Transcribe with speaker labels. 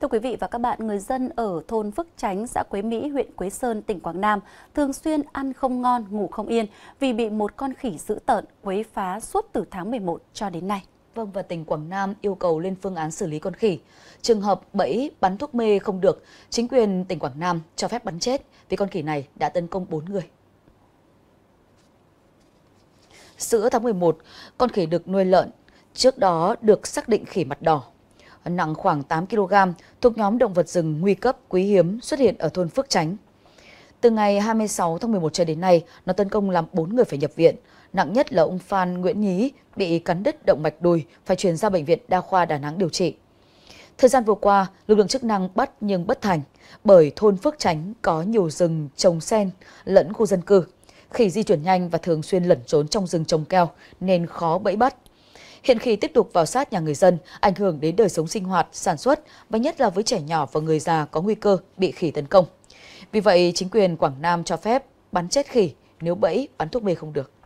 Speaker 1: Thưa quý vị và các bạn, người dân ở thôn Phước Chánh, xã Quế Mỹ, huyện Quế Sơn, tỉnh Quảng Nam thường xuyên ăn không ngon, ngủ không yên vì bị một con khỉ dữ tợn quấy
Speaker 2: phá suốt từ tháng 11 cho đến nay. Vâng và tỉnh Quảng Nam yêu cầu lên phương án xử lý con khỉ. Trường hợp bẫy bắn thuốc mê không được, chính quyền tỉnh Quảng Nam cho phép bắn chết vì con khỉ này đã tấn công 4 người. Giữa tháng 11, con khỉ được nuôi lợn, trước đó được xác định khỉ mặt đỏ nặng khoảng 8 kg thuộc nhóm động vật rừng nguy cấp quý hiếm xuất hiện ở thôn Phước Chánh. Từ ngày 26 tháng 11 cho đến nay, nó tấn công làm 4 người phải nhập viện. Nặng nhất là ông Phan Nguyễn Nhí bị cắn đứt động mạch đùi phải chuyển ra bệnh viện Đa khoa Đà Nẵng điều trị. Thời gian vừa qua, lực lượng chức năng bắt nhưng bất thành bởi thôn Phước Chánh có nhiều rừng trồng sen lẫn khu dân cư. Khỉ di chuyển nhanh và thường xuyên lẩn trốn trong rừng trồng keo nên khó bẫy bắt. Hiện khi tiếp tục vào sát nhà người dân, ảnh hưởng đến đời sống sinh hoạt, sản xuất và nhất là với trẻ nhỏ và người già có nguy cơ bị khỉ tấn công. Vì vậy, chính quyền Quảng Nam cho phép bắn chết khỉ nếu bẫy bắn thuốc mê không được.